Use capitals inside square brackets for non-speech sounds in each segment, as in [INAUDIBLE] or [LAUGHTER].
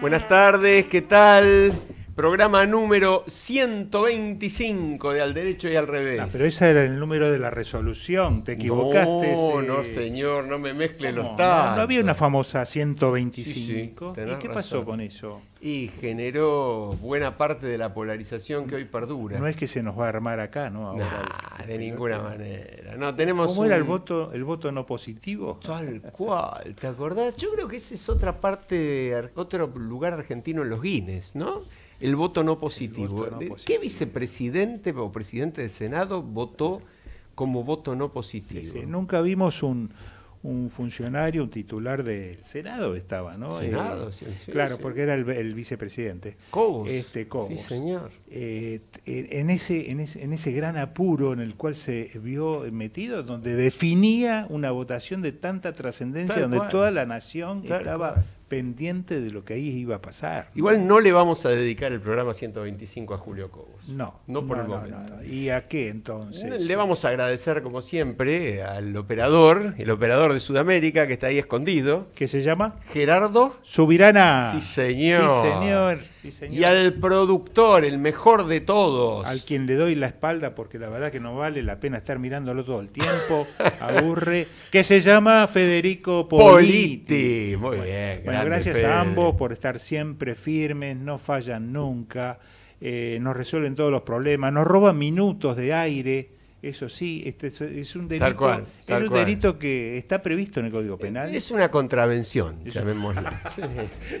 Buenas tardes, ¿qué tal? Programa número 125 de Al Derecho y Al Revés. Ah, pero ese era el número de la resolución, te equivocaste. No, no señor, no me mezcle los tal. No, había una famosa 125. ¿Y qué pasó con eso? Y generó buena parte de la polarización que hoy perdura. No es que se nos va a armar acá, ¿no? de ninguna manera. No, tenemos ¿Cómo era el voto, el voto no positivo? Tal cual, ¿te acordás? Yo creo que ese es otra parte, otro lugar argentino en los Guinness, ¿no? El voto no positivo. ¿Qué vicepresidente o presidente del Senado votó como voto no positivo? Nunca vimos un, funcionario, un titular del Senado estaba, ¿no? Senado, eh, sí, Claro, porque era el, vicepresidente. Cobos. Este, Cobos. señor. Eh, eh, en, ese, en, ese, gran apuro en el cual se vio metido, donde definía una votación de tanta trascendencia, donde toda la nación estaba pendiente de lo que ahí iba a pasar. Igual no le vamos a dedicar el programa 125 a Julio Cobos. No. No por el momento. ¿Y a qué entonces? Le vamos a agradecer, como siempre, al operador, el operador de Sudamérica que está ahí escondido. que se llama? Gerardo Subirana. Sí, señor. Sí, señor y al productor, el mejor de todos. Al quien le doy la espalda porque la verdad que no vale la pena estar mirándolo todo el tiempo, [LAUGHS] aburre, que se llama Federico Politi. Muy bien. Bueno, gracias a ambos por estar siempre firmes, no fallan nunca, eh, nos resuelven todos los problemas, nos roban minutos de aire. Eso sí, este, es un delito, es un delito que está previsto en el Código eh, Penal. Es una contravención, llamémosla. [LAUGHS]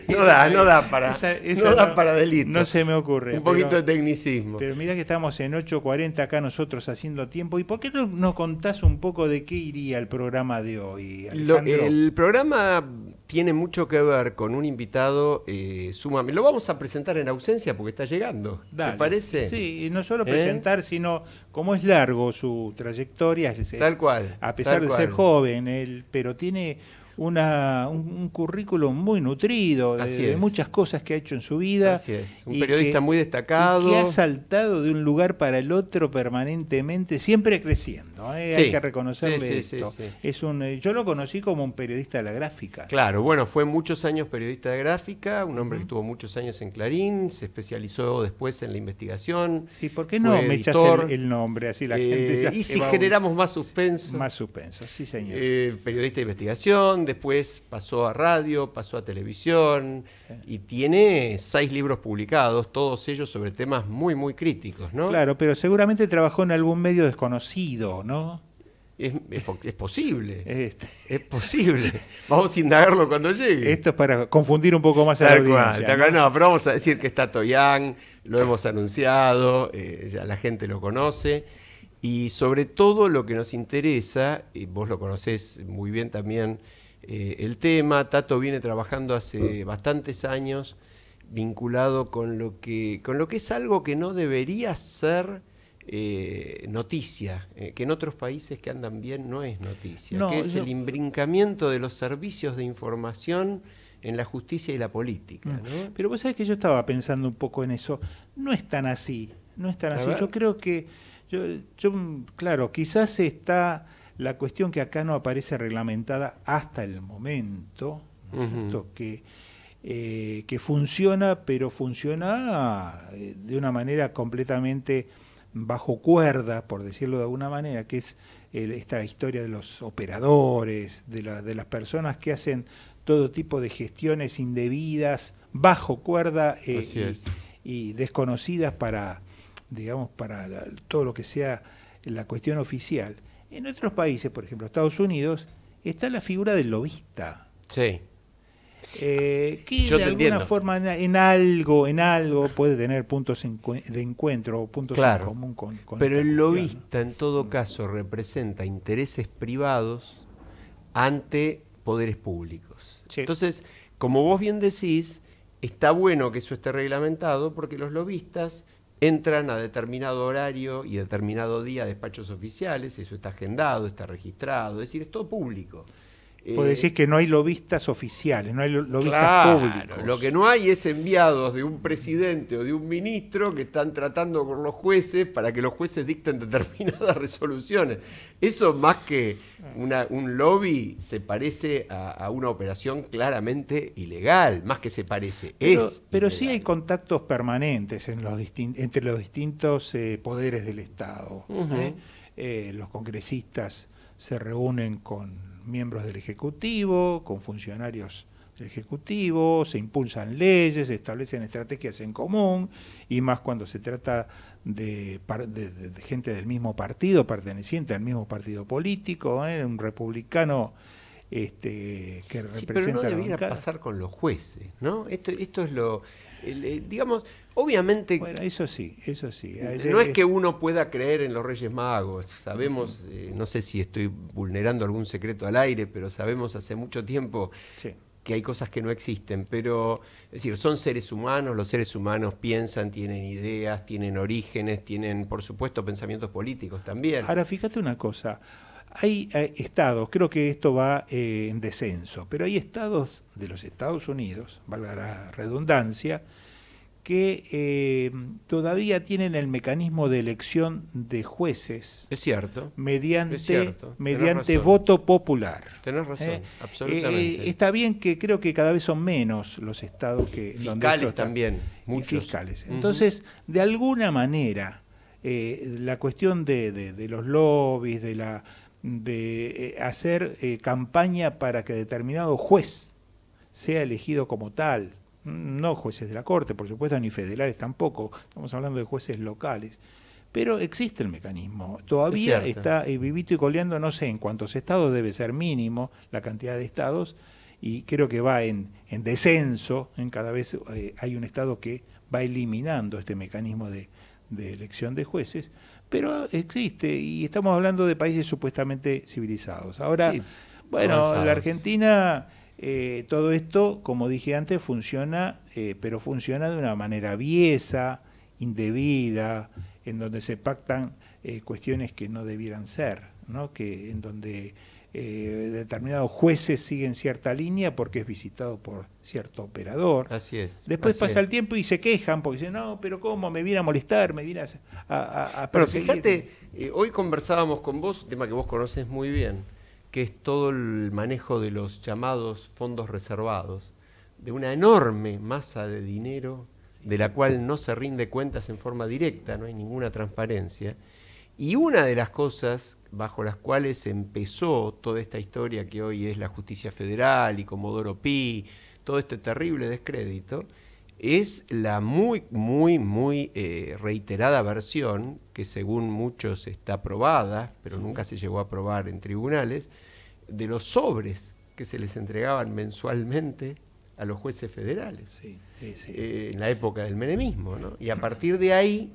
No da, no da para, no para delito. No se me ocurre. Un poquito de tecnicismo. Pero mirá que estamos en 8.40 acá nosotros haciendo tiempo. ¿Y por qué no nos contás un poco de qué iría el programa de hoy, El programa tiene mucho que ver con un invitado eh, sumamente. Lo vamos a presentar en ausencia porque está llegando. ¿Te parece? Sí, y no solo ¿Eh? presentar, sino como es largo su trayectoria, tal cual, a pesar de ser joven, él, pero tiene una, un, currículum muy nutrido eh, de, muchas cosas que ha hecho en su vida. un periodista muy destacado. Y que ha saltado de un lugar para el otro permanentemente, siempre creciendo. Eh. Hay que reconocerle esto. Es un, eh, yo lo conocí como un periodista de la gráfica. Claro, bueno, fue muchos años periodista de gráfica, un hombre que estuvo muchos años en Clarín, se especializó después en la investigación. Sí, ¿por qué no me echas el, nombre? Así la gente Y si generamos más suspenso. Más suspenso, sí, señor. periodista de investigación, después pasó a radio, pasó a televisión y tiene seis libros publicados, todos ellos sobre temas muy, muy críticos, ¿no? Claro, pero seguramente trabajó en algún medio desconocido, ¿no? Es, posible. Este. Es posible. Vamos a indagarlo cuando llegue. Esto es para confundir un poco más a la audiencia. ¿no? pero vamos a decir que está Toyang, lo hemos anunciado, eh, ya la gente lo conoce. Y sobre todo lo que nos interesa, y vos lo conocés muy bien también, eh, el tema. Tato viene trabajando hace bastantes años vinculado con lo que, con lo que es algo que no debería ser eh, noticia, eh, que en otros países que andan bien no es noticia, que es el imbrincamiento de los servicios de información en la justicia y la política. Mm. Pero vos sabés que yo estaba pensando un poco en eso. No es tan así, no es tan así. Yo creo que, yo, claro, quizás está la cuestión que acá no aparece reglamentada hasta el momento, Que, eh, que funciona, pero funciona eh, de una manera completamente bajo cuerda, por decirlo de alguna manera, que es esta historia de los operadores, de, las personas que hacen todo tipo de gestiones indebidas, bajo cuerda eh, y, desconocidas para, digamos, para todo lo que sea la cuestión oficial. En otros países, por ejemplo, Estados Unidos, está la figura del lobista. Sí. Eh, que de alguna forma en, algo, en algo puede tener puntos de encuentro o puntos en común con, Pero el lobista en todo mm. caso representa intereses privados ante poderes públicos. Entonces, como vos bien decís, está bueno que eso esté reglamentado porque los lobistas entran a determinado horario y determinado día a despachos oficiales, eso está agendado, está registrado, es decir, es todo público. Puedes decir eh, que no hay lobistas oficiales, no hay lobistas claro, públicos. Lo que no hay es enviados de un presidente o de un ministro que están tratando con los jueces para que los jueces dicten [LAUGHS] determinadas resoluciones. Eso más que un lobby se parece a, una operación claramente ilegal, más que se parece. Pero, es pero sí hay contactos permanentes entre los distintos eh, poderes del Estado. ¿eh? los congresistas se reúnen con miembros del Ejecutivo, con funcionarios del Ejecutivo, se impulsan leyes, se establecen estrategias en común, y más cuando se trata de, gente del mismo partido, perteneciente al mismo partido político, ¿eh? un republicano este, que representa pero pasar con los jueces, ¿no? esto es lo digamos, obviamente... Bueno, eso sí, eso sí. Eh, no es que uno pueda creer en los Reyes Magos, sabemos, eh, no sé si estoy vulnerando algún secreto al aire, pero sabemos hace mucho tiempo que hay cosas que no existen, pero es decir, son seres humanos, los seres humanos piensan, tienen ideas, tienen orígenes, tienen, por supuesto, pensamientos políticos también. Ahora, fíjate una cosa, hay estados, creo que esto va eh, en descenso, pero hay estados de los Estados Unidos, valga la redundancia, que eh, todavía tienen el mecanismo de elección de jueces. Es cierto. Mediante, mediante voto popular. Tenés razón, ¿eh? absolutamente. está bien que creo que cada vez son menos los estados que... Fiscales también, muchos. Fiscales. Entonces, de alguna manera, la cuestión de los lobbies, de la de eh, hacer eh, campaña para que determinado juez sea elegido como tal. Mm, no jueces de la Corte, por supuesto, ni federales tampoco. Estamos hablando de jueces locales. Pero existe el mecanismo. Todavía está eh, vivito y coleando, no sé en cuántos estados, debe ser mínimo la cantidad de estados, y creo que va en, descenso, en cada vez hay un estado que va eliminando este mecanismo de elección de jueces pero existe y estamos hablando de países supuestamente civilizados. Ahora, bueno, la Argentina, eh, todo esto, como dije antes, funciona, eh, pero funciona de una manera viesa, indebida, en donde se pactan eh, cuestiones que no debieran ser, ¿no? que en donde eh, determinados jueces siguen cierta línea porque es visitado por cierto operador. Así es. Después pasa el tiempo y se quejan porque dicen, no, pero ¿cómo? Me viene a molestar, me viene a... pero fíjate, eh, hoy conversábamos con vos, un tema que vos conoces muy bien, que es todo el manejo de los llamados fondos reservados, de una enorme masa de dinero de la cual no se rinde cuentas en forma directa, no hay ninguna transparencia. Y una de las cosas bajo las cuales empezó toda esta historia que hoy es la justicia federal y Comodoro Pi, todo este terrible descrédito, es la muy, muy, muy eh, reiterada versión, que según muchos está aprobada, pero nunca se llegó a probar en tribunales, de los sobres que se les entregaban mensualmente a los jueces federales, eh, en la época del menemismo. Y a [CLEARS THROAT] partir de ahí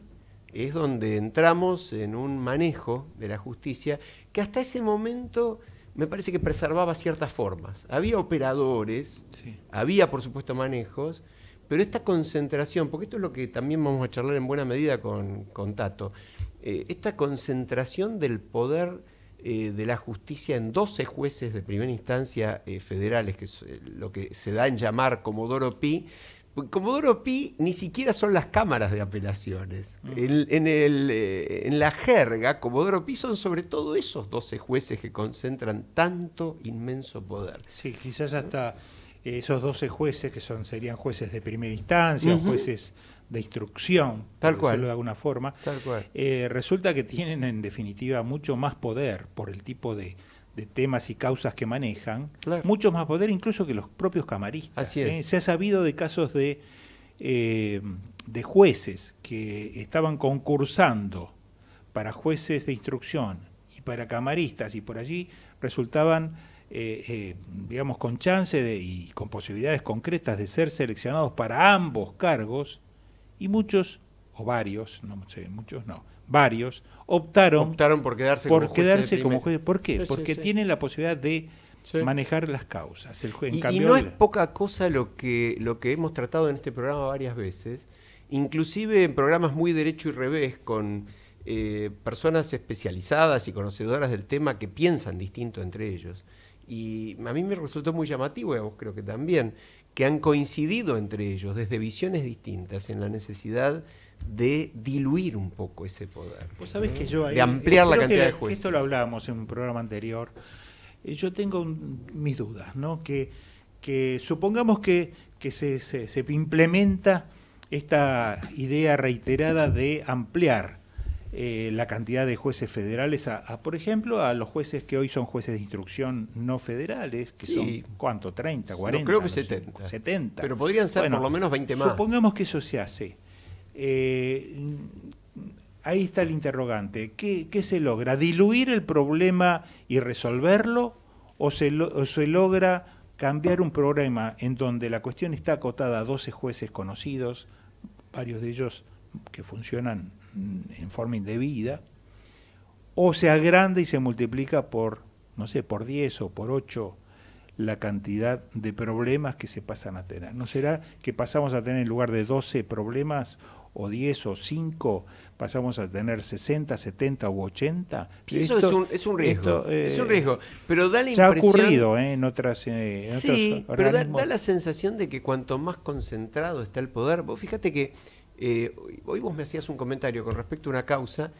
es donde entramos en un manejo de la justicia que hasta ese momento me parece que preservaba ciertas formas. Había operadores, había por supuesto manejos, pero esta concentración, porque esto es lo que también vamos a charlar en buena medida con, Tato, eh, esta concentración del poder eh, de la justicia en 12 jueces de primera instancia eh, federales, que es lo que se da en llamar Comodoro Pi, Comodoro Pi ni siquiera son las cámaras de apelaciones. Mm. Eh, en, la jerga, Comodoro Pi son sobre todo esos 12 jueces que concentran tanto inmenso poder. Sí, quizás hasta esos 12 jueces que son serían jueces de primera instancia, jueces de instrucción, Tal cual. de alguna forma, Tal eh, resulta que tienen en definitiva mucho más poder por el tipo de, de temas y causas que manejan, muchos mucho más poder incluso que los propios camaristas. ¿eh? Se ha sabido de casos de, eh, de jueces que estaban concursando para jueces de instrucción y para camaristas y por allí resultaban, eh, digamos, con chance y con posibilidades concretas de ser seleccionados para ambos cargos y muchos, o varios, no sé, muchos no, varios, optaron, por quedarse, por como, quedarse como ¿Por qué? Porque tienen la posibilidad de manejar las causas. El y, no es poca cosa lo que, lo que hemos tratado en este programa varias veces, inclusive en programas muy derecho y revés, con eh, personas especializadas y conocedoras del tema que piensan distinto entre ellos. Y a mí me resultó muy llamativo, y a vos creo que también, que han coincidido entre ellos desde visiones distintas en la necesidad de diluir un poco ese poder. Pues sabes que yo de ampliar la cantidad de jueces. Esto lo hablábamos en un programa anterior. Eh, yo tengo mis dudas, ¿no? Que, que supongamos que, se, se, implementa esta idea reiterada de ampliar eh, la cantidad de jueces federales a, por ejemplo, a los jueces que hoy son jueces de instrucción no federales, que son, ¿cuánto? ¿30, 40? creo que 70. Pero podrían ser por lo menos 20 más. Supongamos que eso se hace. Eh, ahí está el interrogante. ¿Qué, se logra? ¿Diluir el problema y resolverlo? ¿O se, logra cambiar un programa en donde la cuestión está acotada a 12 jueces conocidos, varios de ellos que funcionan en forma indebida, o se agranda y se multiplica por, no sé, por 10 o por 8 la cantidad de problemas que se pasan a tener. ¿No será que pasamos a tener en lugar de 12 problemas o 10 o 5, pasamos a tener 60, 70 u 80. eso es un, es un riesgo. Eh, es un riesgo. Pero da la ha ocurrido ¿eh? en otras. Eh, sí, pero da, la sensación de que cuanto más concentrado está el poder. Vos fíjate que hoy vos me hacías un comentario con respecto a una causa.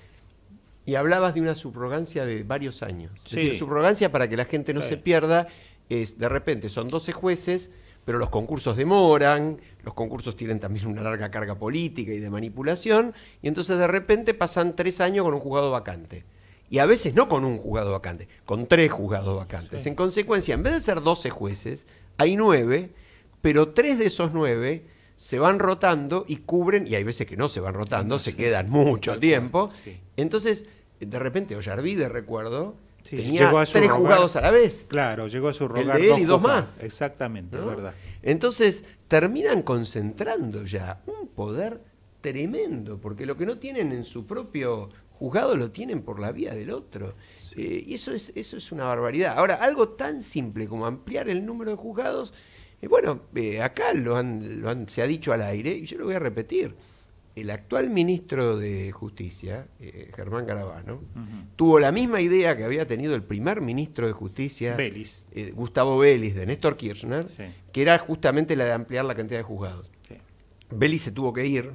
Y hablabas de una subrogancia de varios años. Es decir, subrogancia para que la gente no se pierda es de repente son 12 jueces, pero los concursos demoran, los concursos tienen también una larga carga política y de manipulación, y entonces de repente pasan tres años con un juzgado vacante. Y a veces no con un juzgado vacante, con tres juzgados vacantes. En consecuencia, en vez de ser doce jueces, hay nueve, pero tres de esos nueve se van rotando y cubren, y hay veces que no se van rotando, se quedan mucho tiempo. Entonces, de repente, de recuerdo, Tenía tres juzgados a la vez. Claro, llegó a su él dos y dos más. Exactamente, es verdad. Entonces, terminan concentrando ya un poder tremendo, porque lo que no tienen en su propio juzgado lo tienen por la vía del otro. Eh, y eso es, eso es una barbaridad. Ahora, algo tan simple como ampliar el número de juzgados, eh, bueno, eh, acá lo lo han, se ha dicho al aire y yo lo voy a repetir el actual ministro de Justicia, eh, Germán Garabano, tuvo la misma idea que había tenido el primer ministro de Justicia, eh, Gustavo Vélez, de Néstor Kirchner, que era justamente la de ampliar la cantidad de juzgados. Belis Vélez se tuvo que ir,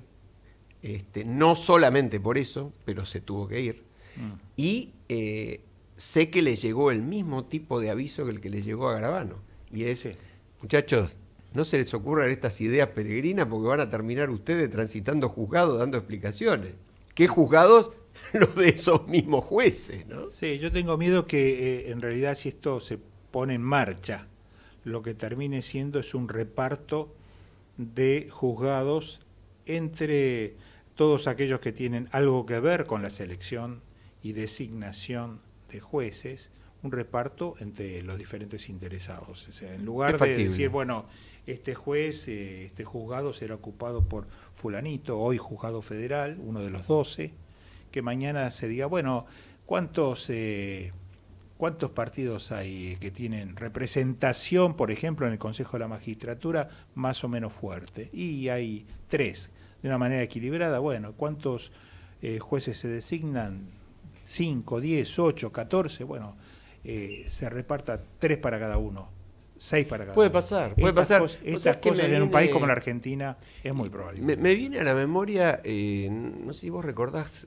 este, no solamente por eso, pero se tuvo que ir. Mm. Y eh, sé que le llegó el mismo tipo de aviso que el que le llegó a Garabano. Y es, muchachos, no se les ocurran estas ideas peregrinas porque van a terminar ustedes transitando juzgados dando explicaciones. ¿Qué juzgados? [LAUGHS] Los de esos mismos jueces, ¿no? Sí, yo tengo miedo que eh, en realidad si esto se pone en marcha, lo que termine siendo es un reparto de juzgados entre todos aquellos que tienen algo que ver con la selección y designación de jueces, un reparto entre los diferentes interesados. en lugar de decir, bueno, este juez, eh, este juzgado será ocupado por fulanito, hoy juzgado federal, uno de los 12, que mañana se diga, bueno, ¿cuántos, eh, cuántos partidos hay eh, que tienen representación, por ejemplo, en el Consejo de la Magistratura más o menos fuerte? Y hay tres, de una manera equilibrada, bueno, ¿cuántos jueces se designan? 5, 10, 8, 14, bueno, se reparta tres para cada uno seis para Puede pasar, puede pasar. estas cosas en un país como la Argentina es muy probable. Me, viene a la memoria, eh, no sé si vos recordás.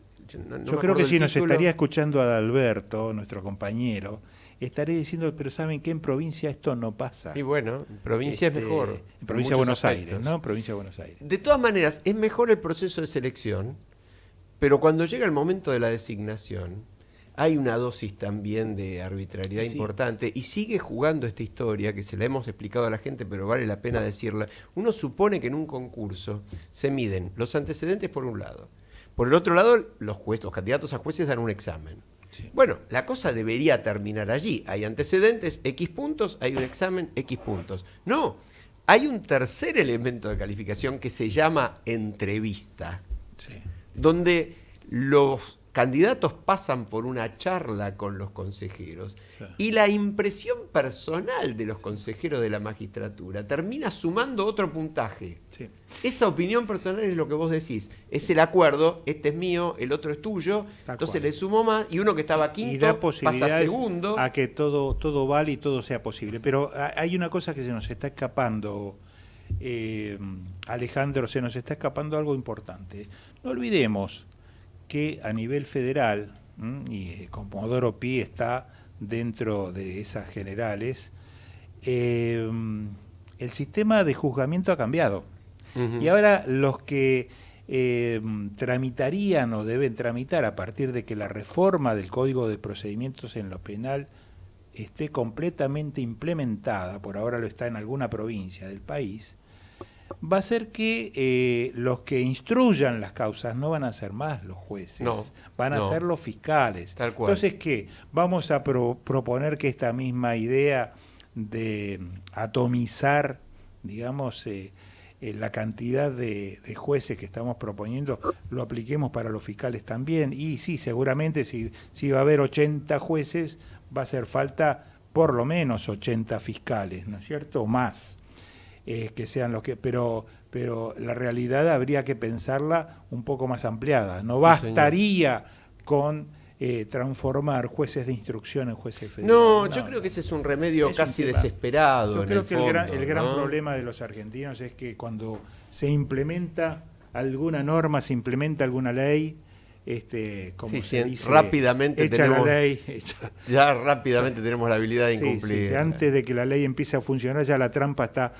Yo, creo que si nos estaría escuchando a Alberto, nuestro compañero, estaré diciendo, pero ¿saben qué? En provincia esto no pasa. Y bueno, provincia es este, mejor. En provincia de Buenos Aires, ¿no? Provincia de Buenos Aires. De todas maneras, es mejor el proceso de selección, pero cuando llega el momento de la designación, hay una dosis también de arbitrariedad importante y sigue jugando esta historia que se la hemos explicado a la gente, pero vale la pena decirla. Uno supone que en un concurso se miden los antecedentes por un lado, por el otro lado los, candidatos a jueces dan un examen. Bueno, la cosa debería terminar allí. Hay antecedentes, X puntos, hay un examen, X puntos. No, hay un tercer elemento de calificación que se llama entrevista, donde los candidatos pasan por una charla con los consejeros y la impresión personal de los consejeros de la magistratura termina sumando otro puntaje. Esa opinión personal es lo que vos decís, es el acuerdo, este es mío, el otro es tuyo, entonces le sumo más y uno que estaba quinto pasa segundo. A que todo, todo vale y todo sea posible. Pero hay una cosa que se nos está escapando. Eh, Alejandro, se nos está escapando algo importante. No olvidemos que a nivel federal, y eh, Comodoro Pi está dentro de esas generales, eh, el sistema de juzgamiento ha cambiado. Y ahora los que eh, tramitarían o deben tramitar a partir de que la reforma del Código de Procedimientos en lo Penal esté completamente implementada, por ahora lo está en alguna provincia del país, va a ser que eh, los que instruyan las causas no van a ser más los jueces, van a ser los fiscales. Entonces, ¿qué? Vamos a proponer que esta misma idea de atomizar, digamos, eh, eh, la cantidad de, jueces que estamos proponiendo, lo apliquemos para los fiscales también. Y sí, seguramente si, va a haber 80 jueces, va a hacer falta por lo menos 80 fiscales, ¿no es cierto? O más. Eh, que sean los que... Pero, pero la realidad habría que pensarla un poco más ampliada. No bastaría con... Eh, transformar jueces de instrucción en jueces federales. No, yo creo que ese es un remedio casi desesperado. Yo creo que el gran, problema de los argentinos es que cuando se implementa alguna norma, se implementa alguna ley, este, como rápidamente la [LAUGHS] Ya rápidamente tenemos la habilidad de incumplir. antes de que la ley empiece a funcionar, ya la trampa está,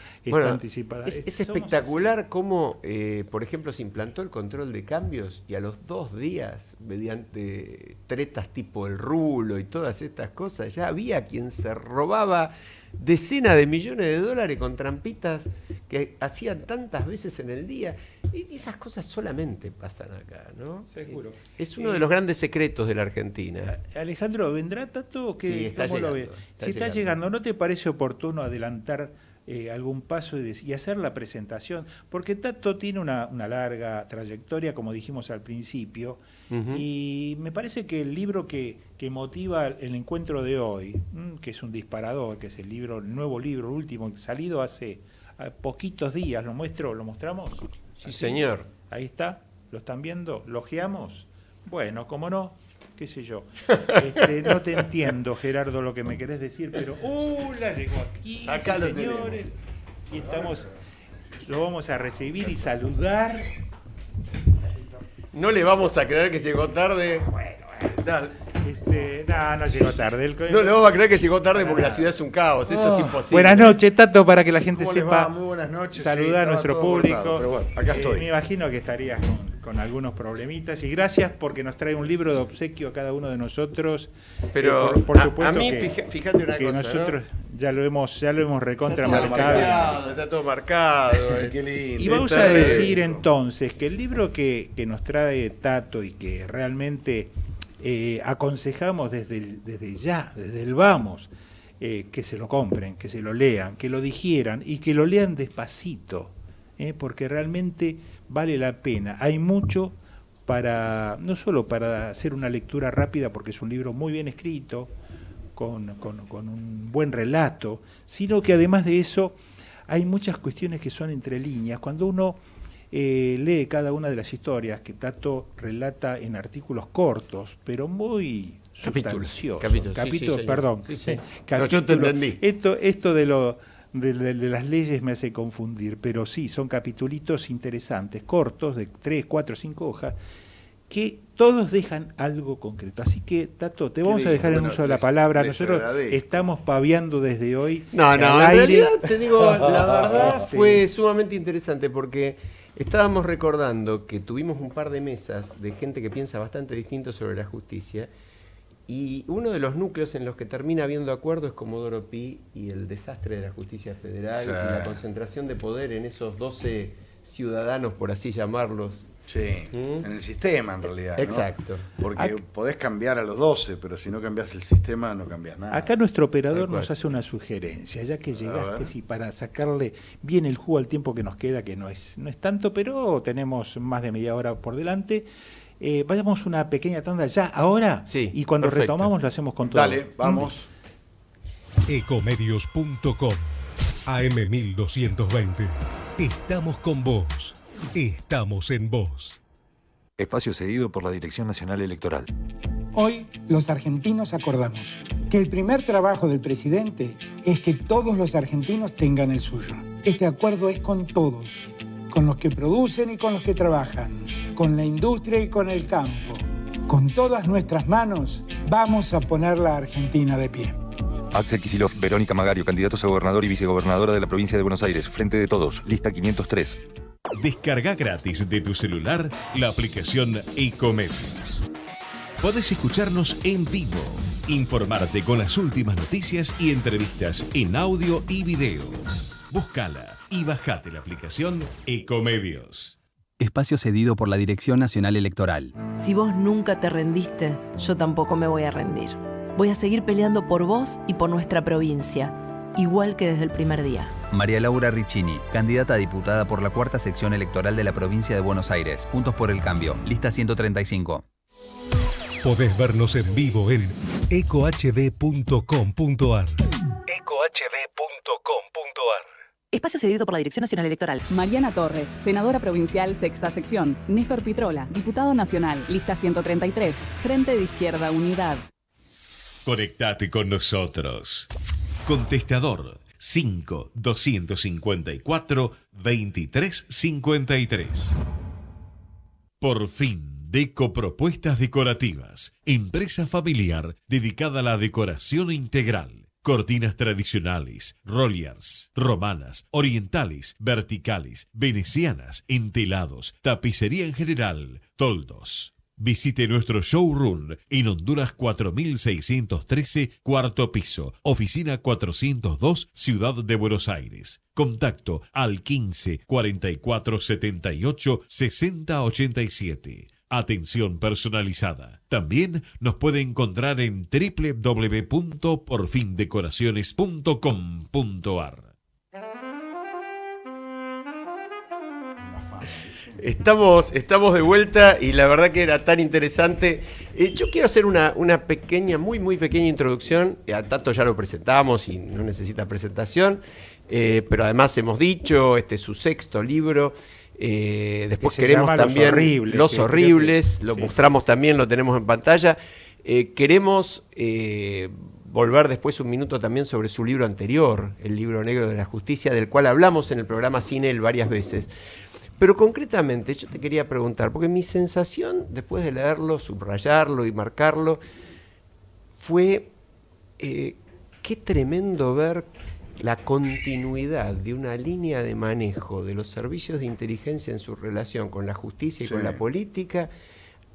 anticipada. Es, espectacular cómo, eh, por ejemplo, se implantó el control de cambios y a los dos días, mediante tretas tipo el rulo y todas estas cosas, ya había quien se robaba decenas de millones de dólares con trampitas que hacían tantas veces en el día y esas cosas solamente pasan acá, ¿no? Seguro. Es, uno de los grandes secretos de la Argentina. Alejandro, ¿vendrá Tato? Que, sí, si está llegando. ¿no te parece oportuno adelantar eh, algún paso y, hacer la presentación? Porque Tato tiene una, larga trayectoria, como dijimos al principio, y me parece que el libro que, motiva el encuentro de hoy, que es un disparador, que es el libro, el nuevo libro, el último, salido hace poquitos días, lo muestro, lo mostramos. Sí, señor. Ahí está, lo están viendo, logeamos. Bueno, cómo no, qué sé yo. [LAUGHS] Este, no te entiendo, Gerardo, lo que me querés decir, pero ¡uh! La llegó aquí, señores. Y estamos, lo vamos a recibir y saludar. No le vamos a creer que llegó tarde. Bueno, bueno. Este, no, no llegó tarde. El... No, no va a creer que llegó tarde porque la ciudad es un caos. Eso es oh. imposible. Buenas noches, Tato, para que la gente sepa. Muy a nuestro público. Eh, me imagino que estarías con, algunos problemitas. Y gracias porque nos trae un libro de obsequio a cada uno de nosotros. Pero, eh, por, supuesto, a, mí, fíjate una que nosotros ya lo hemos, ya lo hemos recontra marcado. está, todo marcado. Eh. qué lindo, y vamos a decir entonces que el libro que nos trae Tato y que realmente eh, aconsejamos desde, desde ya, desde el vamos, eh, que se lo compren, que se lo lean, que lo dijeran y que lo lean despacito, eh, porque realmente vale la pena. Hay mucho para, no solo para hacer una lectura rápida, porque es un libro muy bien escrito, con, con un buen relato, sino que además de eso hay muchas cuestiones que son entre líneas. Cuando uno eh, lee cada una de las historias que Tato relata en artículos cortos, pero muy capítulos, capítulos, perdón, [LAUGHS] yo te entendí. Esto, esto de lo de, las leyes me hace confundir, pero sí, son capitulitos interesantes, cortos, de tres, cuatro, cinco hojas, que todos dejan algo concreto. Así que, Tato, te vamos a dejar en uso de la palabra. Nosotros estamos paviando desde hoy. No, no, en realidad te digo, la verdad [LAUGHS] fue sumamente interesante porque Estábamos recordando que tuvimos un par de mesas de gente que piensa bastante distinto sobre la justicia y uno de los núcleos en los que termina habiendo acuerdo es Comodoro Pi y el desastre de la justicia federal y la concentración de poder en esos 12 ciudadanos, por así llamarlos, Sí, ¿Mm? en el sistema en realidad. Exacto. Porque podés cambiar a los 12, pero si no cambias el sistema no cambias nada. Acá nuestro operador nos hace una sugerencia, ya que llegaste y para sacarle bien el jugo al tiempo que nos queda, que no es, no es tanto, pero tenemos más de media hora por delante. Eh, vayamos una pequeña tanda ya ahora y cuando retomamos lo hacemos con todo. Dale, vamos. Ecomedios.com AM1220. Estamos con vos. Estamos en voz. Espacio cedido por la Dirección Nacional Electoral. Hoy los argentinos acordamos que el primer trabajo del presidente es que todos los argentinos tengan el suyo. Este acuerdo es con todos, con los que producen y con los que trabajan, con la industria y con el campo. Con todas nuestras manos vamos a poner la Argentina de pie. Axel Kisilov, Verónica Magario, candidatos a gobernador y vicegobernadora de la provincia de Buenos Aires, Frente de Todos, lista 503. Descarga gratis de tu celular la aplicación Ecomedios Puedes escucharnos en vivo, informarte con las últimas noticias y entrevistas en audio y video. Búscala y bajate la aplicación Ecomedios. Espacio cedido por la Dirección Nacional Electoral. Si vos nunca te rendiste, yo tampoco me voy a rendir. Voy a seguir peleando por vos y por nuestra provincia, igual que desde el primer día. María Laura Riccini, candidata a diputada por la cuarta sección electoral de la provincia de Buenos Aires. Juntos por el cambio. Lista 135. Podés vernos en vivo en ecohd.com.ar. Espacio cedido por la Dirección Nacional Electoral. Mariana Torres, senadora provincial, sexta sección. Néstor Pitrola, diputado nacional, lista 133, Frente de Izquierda Unidad. Conectate con nosotros. Contestador 5 254 2353. Por fin. Deco Propuestas Decorativas, empresa familiar dedicada a la decoración integral. Cortinas tradicionales, rolliers, romanas, orientales, verticales, venecianas, entelados, tapicería en general, toldos. Visite nuestro showroom en Honduras 4613, cuarto piso, oficina 402, Ciudad de Buenos Aires. Contacto al 15 44 78 60 87. Atención personalizada. También nos puede encontrar en www.porfindecoraciones.com.ar. Estamos, estamos de vuelta y la verdad que era tan interesante. Eh, yo quiero hacer una, una, pequeña, muy, muy pequeña introducción. Eh, Tanto ya lo presentamos y no necesita presentación, eh, pero además hemos dicho, este es su sexto libro. después queremos también Los Horribles, los horribles lo mostramos también, lo tenemos en pantalla. queremos volver después un minuto también sobre su libro anterior, el libro negro de la justicia, del cual hablamos en el programa Cine varias veces. Pero concretamente, yo te quería preguntar, porque mi sensación después de leerlo, subrayarlo y marcarlo, fue eh, qué tremendo ver la continuidad de una línea de manejo de los servicios de inteligencia en su relación con la justicia y con la política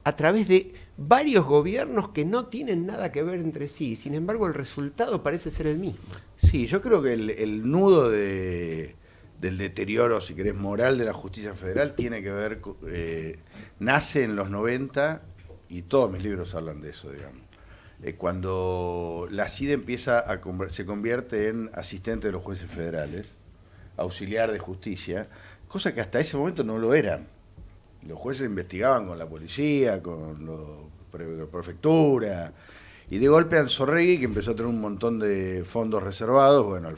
a través de varios gobiernos que no tienen nada que ver entre sí. Sin embargo, el resultado parece ser el mismo. Sí, yo creo que el nudo de, del deterioro, si querés, moral de la justicia federal tiene que ver, eh, nace en los 90 y todos mis libros hablan de eso, digamos. Eh, cuando la CIDE empieza a se convierte en asistente de los jueces federales, auxiliar de justicia, cosa que hasta ese momento no lo era. Los jueces investigaban con la policía, con la prefectura, y de golpe Anzorregui, que empezó a tener un montón de fondos reservados, bueno,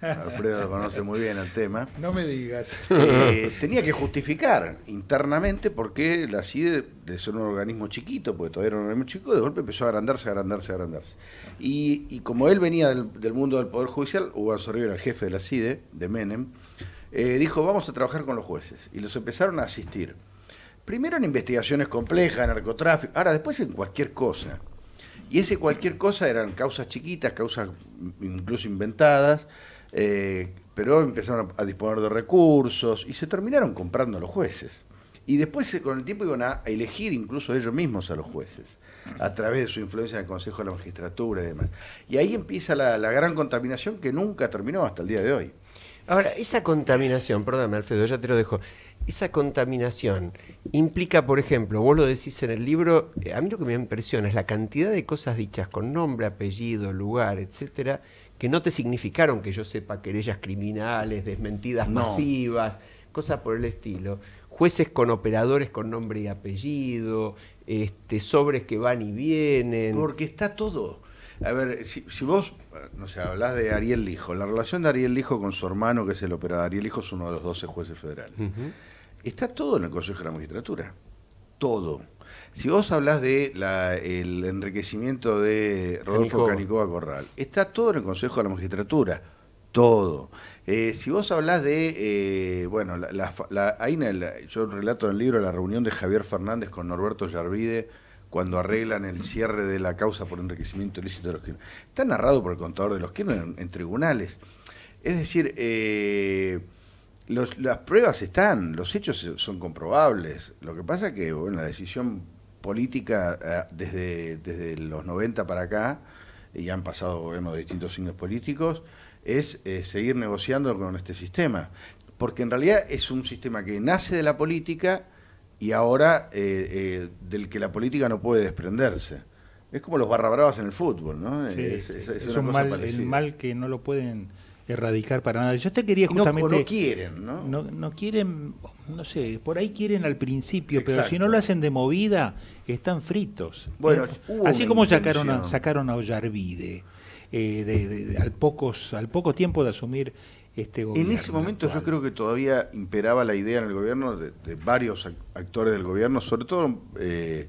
Alfredo lo conoce muy bien el tema. No me digas. Eh, tenía que justificar internamente por qué la CIDE, de ser un organismo chiquito, porque todavía era un organismo chico, de golpe empezó a agrandarse, a agrandarse, agrandarse. Y, como él venía del, mundo del Poder Judicial, Hugo Anzorregui era el jefe de la CIDE, de Menem, eh, dijo, vamos a trabajar con los jueces. Y los empezaron a asistir. Primero en investigaciones complejas, narcotráfico, ahora después en cualquier cosa. Y ese cualquier cosa eran causas chiquitas, causas incluso inventadas, eh, pero empezaron a, disponer de recursos y se terminaron comprando a los jueces. Y después eh, con el tiempo iban a elegir incluso ellos mismos a los jueces, a través de su influencia en el Consejo de la Magistratura y demás. Y ahí empieza la, la gran contaminación que nunca terminó hasta el día de hoy. Ahora, esa contaminación, perdóname Alfredo, ya te lo dejo esa contaminación implica, por ejemplo, vos lo decís en el libro, eh, a mí lo que me impresiona es la cantidad de cosas dichas con nombre, apellido, lugar, etcétera, que no te significaron que yo sepa querellas criminales, desmentidas masivas, cosas por el estilo. Jueces con operadores con nombre y apellido, este, sobres que van y vienen. Porque está todo. A ver, si, vos, no sé, hablas de Ariel Lijo, la relación de Ariel Lijo con su hermano, que es el operador, Ariel Lijo es uno de los 12 jueces federales. Está todo en el Consejo de la Magistratura. Todo. Si vos hablas de el enriquecimiento de Rodolfo Canicoba Corral, está todo en el Consejo de la Magistratura, todo. si vos hablás de, bueno, yo relato en el libro la reunión de Javier Fernández con Norberto Yarvide cuando arreglan el cierre de la causa por enriquecimiento ilícito de los quinos. Está narrado por el contador de los quinos en, tribunales. Es decir, eh, las pruebas están, los hechos son comprobables. Lo que pasa es que bueno, la decisión política eh, desde, desde los 90 para acá, y han pasado gobiernos de distintos signos políticos, es eh, seguir negociando con este sistema. Porque en realidad es un sistema que nace de la política y ahora eh, del que la política no puede desprenderse. Es como los barra en el fútbol, ¿no? es, un el mal que no lo pueden erradicar para nada. Yo te quería justamente... No, quieren, ¿no? ¿no? quieren, no sé, por ahí quieren al principio, pero si no lo hacen de movida, están fritos. ¿eh? Bueno, así como sacaron a, sacaron a Ollarvide, eh, al, pocos, al poco tiempo de asumir este gobierno. en ese momento yo creo que todavía imperaba la idea en el gobierno de, varios actores del gobierno, sobre todo eh,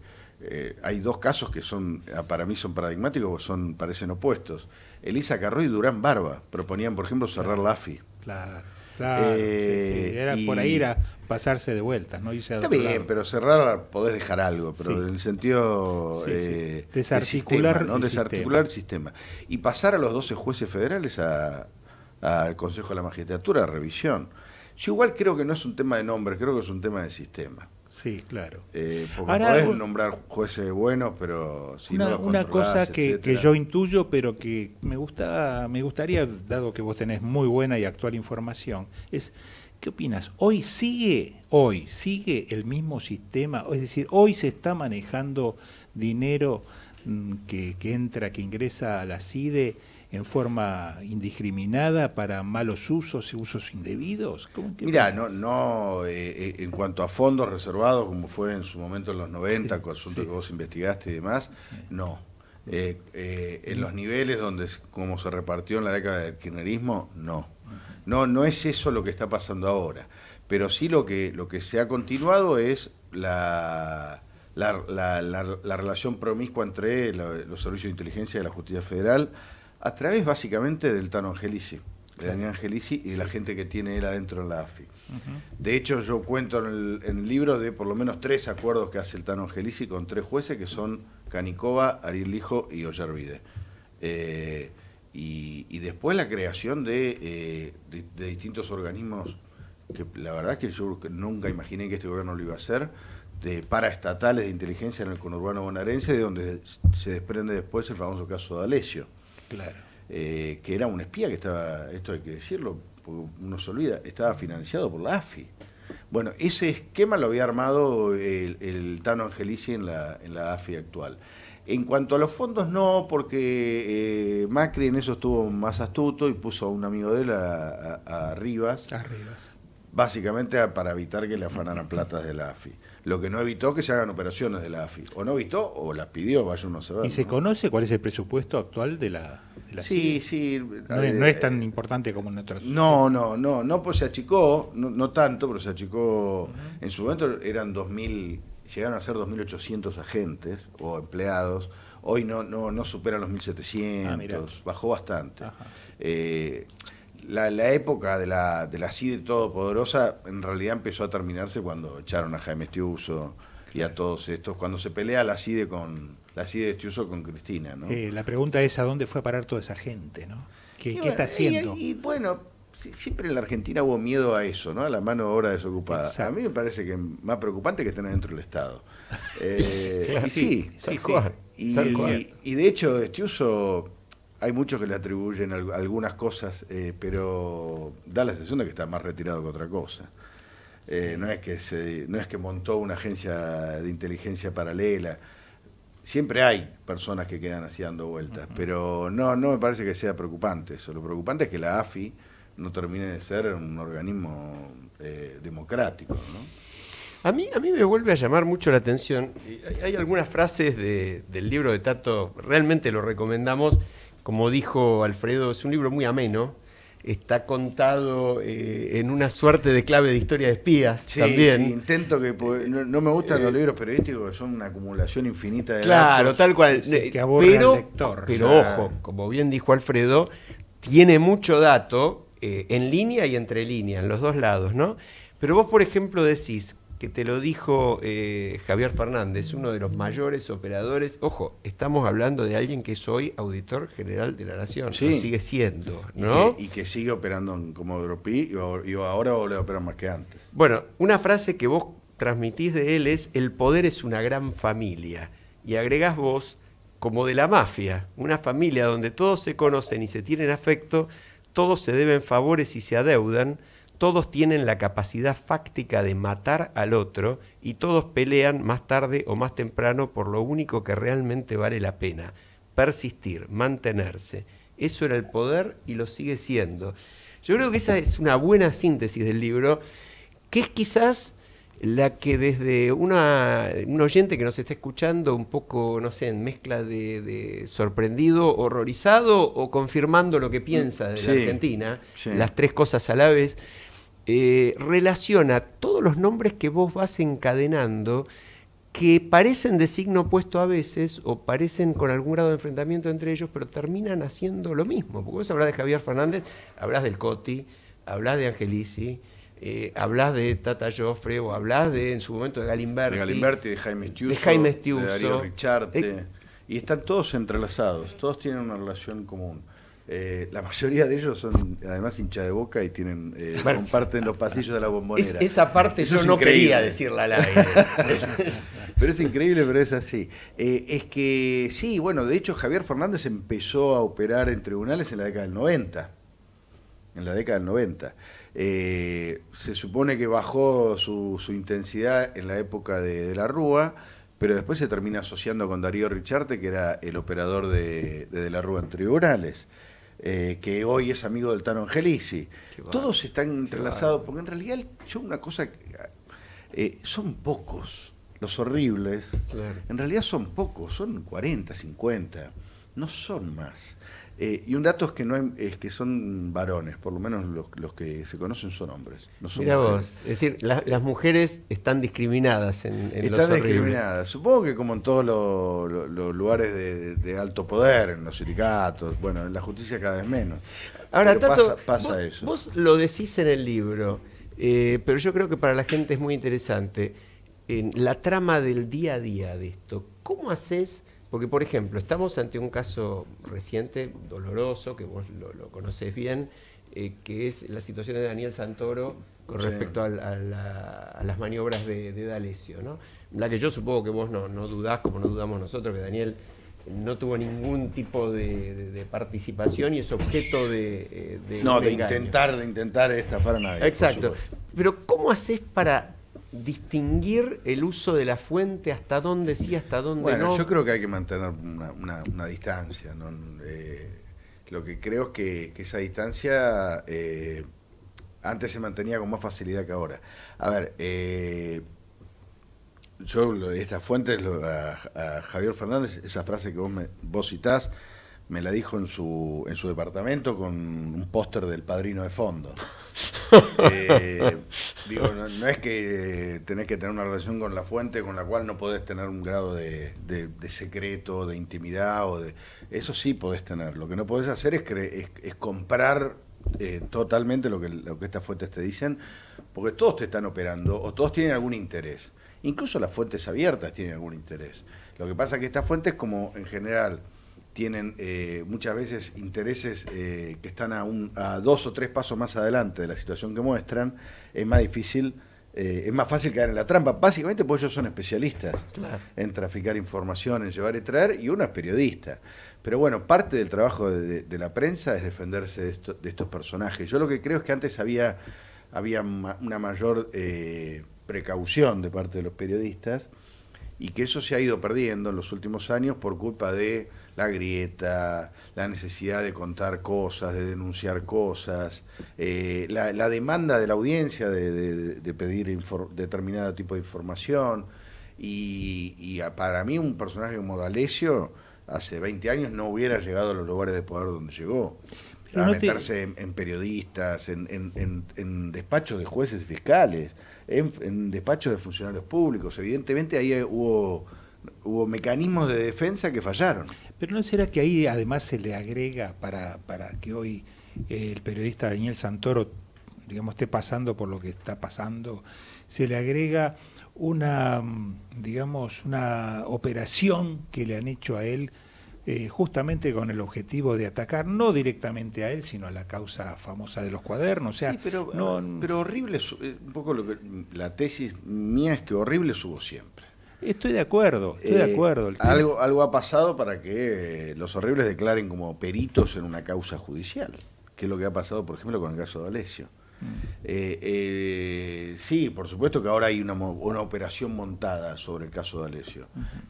hay dos casos que son ah, para mí son paradigmáticos, son parecen opuestos. Elisa Carró y Durán Barba proponían, por ejemplo, cerrar la AFI. Claro, claro. Eh, era por ahí a pasarse de vueltas, ¿no? está bien, pero cerrar podés dejar algo, pero en el sentido. Eh, Desarticular. ¿no? el Desarticular sistema. el sistema. Y pasar a los 12 jueces federales al Consejo de la Magistratura, a revisión. Yo igual creo que no es un tema de nombre, creo que es un tema de sistema. Sí, claro. Eh, porque podés nombrar jueces buenos, pero si una, no Una cosa que, yo intuyo, pero que me, gusta, me gustaría, dado que vos tenés muy buena y actual información, es, ¿qué opinas? ¿Hoy sigue, hoy sigue el mismo sistema? Es decir, ¿hoy se está manejando dinero mm, que, que entra, que ingresa a la CIDE en forma indiscriminada para malos usos y usos indebidos? Mira, no, no eh, eh, en cuanto a fondos reservados, como fue en su momento en los 90, con asuntos que vos investigaste y demás, no. Eh, en los niveles donde como se repartió en la década del kirchnerismo, no. No, no es eso lo que está pasando ahora. Pero sí lo que, lo que se ha continuado es la, la, la relación promiscua entre los servicios de inteligencia y la justicia federal, a través básicamente del Tano Angelici, de Daniel Angelici y de la gente que tiene él adentro en la AFI. De hecho, yo cuento en el, libro de por lo menos tres acuerdos que hace el Tano Angelici con tres jueces que son Canicova, Ariel Lijo y Ollarvide. Eh, y, después la creación eh, de, distintos organismos que la verdad es que yo nunca imaginé que este gobierno lo iba a hacer, de paraestatales de inteligencia en el conurbano bonaerense, de donde se desprende después el famoso caso de Alesio. Claro. Eh, que era un espía que estaba, esto hay que decirlo, porque uno se olvida, estaba financiado por la AFI. Bueno, ese esquema lo había armado el, Tano Angelici en la, en la AFI actual. En cuanto a los fondos, no, porque eh, Macri en eso estuvo más astuto y puso a un amigo de él a, Rivas. A Rivas. Básicamente para evitar que le afanaran plata de la AFI lo que no evitó que se hagan operaciones de la AFI. O no evitó o las pidió, vaya uno a saber. ¿Y se conoce cuál es el presupuesto actual de la, AFI? Sí, sí. Eh, no, es tan importante como en otras. No, no, no, no, pues se achicó, no, tanto, pero se achicó. En su momento eran 2.000, llegaron a ser 2.800 agentes o empleados. Hoy no, no, no superan los 1.700, ah, bajó bastante. Eh, la, época de la, de CIDE todopoderosa en realidad empezó a terminarse cuando echaron a Jaime Estiuso y a todos estos, cuando se pelea la CIDE con la CIDE de Estiuso con Cristina, eh, la pregunta es a dónde fue a parar toda esa gente, ¿no? ¿Qué, está haciendo? Y, bueno, siempre en la Argentina hubo miedo a eso, ¿no? A la mano de obra desocupada. A mí me parece que más preocupante que tener dentro del Estado. [LAUGHS] Eh, y sí, sí, sí, Y, y, de hecho, Estiuso hay muchos que le atribuyen algunas cosas, eh, pero da la sensación de que está más retirado que otra cosa. Eh, no, es que no es que montó una agencia de inteligencia paralela. Siempre hay personas que quedan así dando vueltas, pero no, no me parece que sea preocupante eso. Lo preocupante es que la AFI no termine de ser un organismo eh, democrático. A, mí, a mí me vuelve a llamar mucho la atención. Hay, algunas frases del libro de Tato, realmente lo recomendamos como dijo Alfredo, es un libro muy ameno. Está contado eh, en una suerte de clave de historia de espías también. Sí, intento que. No, me gustan eh, los libros periodísticos, son una acumulación infinita de. Claro, tal cual. Eh, pero, ojo, como bien dijo Alfredo, tiene mucho dato en línea y entre línea, en los dos lados, ¿no? Pero vos, por ejemplo, decís, que te lo dijo eh, Javier Fernández, uno de los mayores operadores. Ojo, estamos hablando de alguien que es hoy auditor general de la Nación, sigue siendo, ¿no? Y que, sigue operando como Comodoro y, y ahora a operar más que antes. Bueno, una frase que vos transmitís de él es: el poder es una gran familia. Y agregás vos, como de la mafia, una familia donde todos se conocen y se tienen afecto, todos se deben favores y se adeudan todos tienen la capacidad fáctica de matar al otro y todos pelean más tarde o más temprano por lo único que realmente vale la pena, persistir, mantenerse. Eso era el poder y lo sigue siendo. Yo creo que esa es una buena síntesis del libro, que es quizás la que desde una, un oyente que nos está escuchando un poco, no sé, en mezcla de, sorprendido, horrorizado o confirmando lo que piensa de la Argentina, las tres cosas a la vez, eh, relaciona todos los nombres que vos vas encadenando que parecen de signo opuesto a veces o parecen con algún grado de enfrentamiento entre ellos, pero terminan haciendo lo mismo. Porque vos hablás de Javier Fernández, hablas del Coti, hablas de Angelisi, eh, hablas de Tata Joffre o hablas de, en su momento, de Galimberti. De Jaime de, Darío eh, y están todos entrelazados, todos tienen una relación común. Eh, la mayoría de ellos son además hincha de boca y tienen eh, [LAUGHS] comparten los pasillos de la bombonera. esa parte yo no quería decirla al aire. [LAUGHS] pero es increíble, pero es así. Eh, es que sí, bueno, de hecho Javier Fernández empezó a operar en tribunales en la década del 90. En la década del 90. se supone que bajó su, intensidad en la época de, de la Rúa pero después se termina asociando con Darío Richarte, que era el operador De, de la Rúa en tribunales. Eh, que hoy es amigo del Tano Angelici. Todos están entrelazados, porque en realidad yo una cosa, eh, son pocos los horribles, en realidad son pocos, son 40, 50, no son más. Eh, y un dato es que no es que son varones, por lo menos los, que se conocen son hombres. No vos, es decir, las mujeres están discriminadas en, en Están discriminadas, supongo que como en todos los lugares de, alto poder, en los sindicatos, bueno, en la justicia cada vez menos. Ahora, tanto, pasa, eso. Vos lo decís en el libro, eh, pero yo creo que para la gente es muy interesante. la trama del día a día de esto, ¿cómo haces porque, por ejemplo, estamos ante un caso reciente, doloroso, que vos lo, lo conocés bien, eh, que es la situación de Daniel Santoro con respecto a, las maniobras de, D'Alessio, ¿no? La que yo supongo que vos no, dudás, como no dudamos nosotros, que Daniel no tuvo ningún tipo de, participación y es objeto de... Eh, no, de intentar, de intentar estafar a nadie. Exacto. Pero ¿cómo haces para distinguir el uso de la fuente, hasta dónde sí, hasta dónde no. Bueno, yo creo que hay que mantener una, distancia. Eh, lo que creo es que, esa distancia eh, antes se mantenía con más facilidad que ahora. A ver, eh, yo estas fuentes, a, a, Javier Fernández, esa frase que vos, me, vos citás, me la dijo en su, en su departamento con un póster del padrino de fondo. [LAUGHS] Eh, digo, no, es que tenés que tener una relación con la fuente con la cual no podés tener un grado de, secreto, de intimidad, o de eso sí podés tener. Lo que no podés hacer es, es comprar eh, totalmente lo que, lo que estas fuentes te dicen, porque todos te están operando o todos tienen algún interés. Incluso las fuentes abiertas tienen algún interés. Lo que pasa es que estas fuentes, como en general tienen eh, muchas veces intereses eh, que están a, a dos o tres pasos más adelante de la situación que muestran, es más difícil, eh, es más fácil caer en la trampa, básicamente porque ellos son especialistas en traficar información, en llevar y traer, y uno es periodista. Pero bueno, parte del trabajo de, la prensa es defenderse de, estos personajes. Yo lo que creo es que antes había, había una mayor precaución de parte de los periodistas y que eso se ha ido perdiendo en los últimos años por culpa de la grieta, la necesidad de contar cosas, de denunciar cosas, eh, la, demanda de la audiencia de, pedir determinado tipo de información. Y, para mí un personaje como D'Alessio hace 20 años no hubiera llegado a los lugares de poder donde llegó. a meterse en, periodistas, en, despachos de jueces fiscales, en, despachos de funcionarios públicos. Evidentemente ahí hubo, hubo mecanismos de defensa que fallaron. Pero ¿no será que ahí además se le agrega para, para que hoy eh, el periodista Daniel Santoro, digamos, esté pasando por lo que está pasando? Se le agrega una, mm, digamos, una operación que le han hecho a él eh, justamente con el objetivo de atacar no directamente a él, sino a la causa famosa de los cuadernos. sí, pero, ah, pero horrible, eh, un poco lo que, la tesis mía es que horrible subo siempre. Estoy de acuerdo, estoy de eh, acuerdo. algo, algo ha pasado para que eh, los horribles declaren como peritos en una causa judicial, que es lo que ha pasado, por ejemplo, con el caso de Alesio. Mm. Eh, sí, por supuesto que ahora hay una, operación montada sobre el caso de Alesio.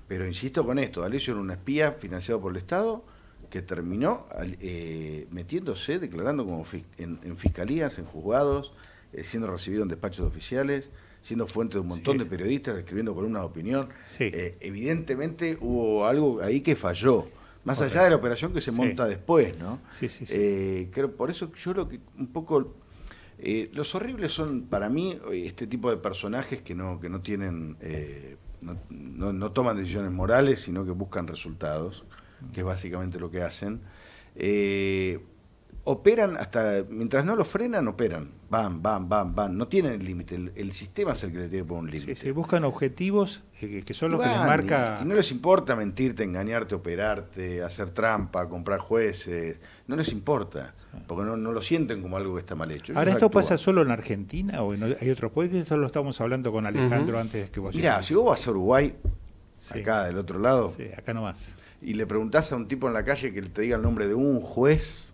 Pero insisto con esto, Alesio era un espía financiado por el Estado que terminó metiéndose, declarando como en, fiscalías, en juzgados, siendo recibido en despachos oficiales siendo fuente de un montón de periodistas, escribiendo columnas de opinión. Eh, evidentemente hubo algo ahí que falló, más allá de la operación que se monta después, ¿no? Eh, creo, por eso yo creo que un poco... Eh, los horribles son para mí este tipo de personajes que no, que no tienen... No, toman decisiones morales, sino que buscan resultados, que es básicamente lo que hacen operan hasta, mientras no lo frenan, operan. Van, van, van, van. No tienen límite. El, sistema es el que le tiene por un límite. Sí, buscan objetivos eh, que son los que les marca. Y, no les importa mentirte, engañarte, operarte, hacer trampa, comprar jueces. No les importa. Porque no, lo sienten como algo que está mal hecho. Ahora, ¿esto pasa solo en Argentina o hay otros países? eso lo estamos hablando con Alejandro antes que vos mira si vos vas a Uruguay, acá del otro lado. acá nomás. Y le preguntás a un tipo en la calle que te diga el nombre de un juez